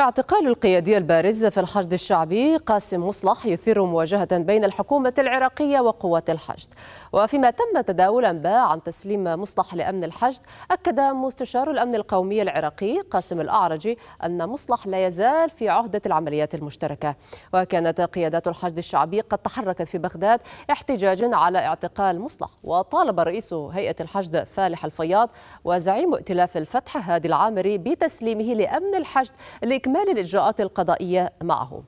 اعتقال القيادي البارز في الحشد الشعبي قاسم مصلح يثير مواجهة بين الحكومة العراقية وقوات الحشد وفيما تم تداول أنباء عن تسليم مصلح لأمن الحشد أكد مستشار الأمن القومي العراقي قاسم الأعرجي أن مصلح لا يزال في عهدة العمليات المشتركة وكانت قيادات الحشد الشعبي قد تحركت في بغداد احتجاجا على اعتقال مصلح وطالب رئيس هيئة الحشد فالح الفياض وزعيم ائتلاف الفتح هادي العامري بتسليمه لأمن الحشد لك لاستكمال الإجراءات القضائية معه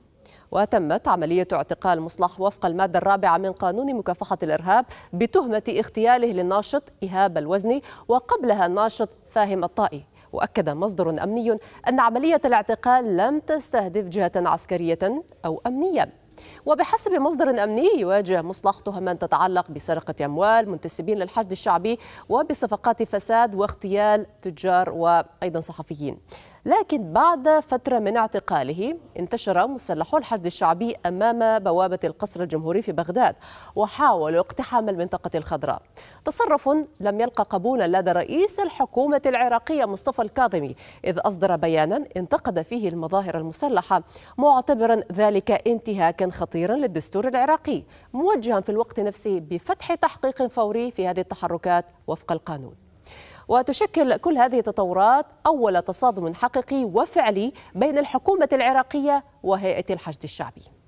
وتمت عملية اعتقال مصلح وفق المادة الرابعة من قانون مكافحة الإرهاب بتهمة اغتياله للناشط إيهاب الوزني وقبلها الناشط فاهم الطائي وأكد مصدر أمني أن عملية الاعتقال لم تستهدف جهة عسكرية أو أمنية وبحسب مصدر أمني يواجه مصلحة تهما تتعلق بسرقة أموال منتسبين للحشد الشعبي وبصفقات فساد واغتيال تجار وأيضا صحفيين لكن بعد فترة من اعتقاله انتشر مسلحو الحشد الشعبي أمام بوابة القصر الجمهوري في بغداد وحاولوا اقتحام المنطقة الخضراء تصرف لم يلقى قبولا لدى رئيس الحكومة العراقية مصطفى الكاظمي إذ أصدر بيانا انتقد فيه المظاهر المسلحة معتبرا ذلك انتهاكا خطيرا للدستور العراقي موجها في الوقت نفسه بفتح تحقيق فوري في هذه التحركات وفق القانون وتشكل كل هذه التطورات أول تصادم حقيقي وفعلي بين الحكومة العراقية وهيئة الحشد الشعبي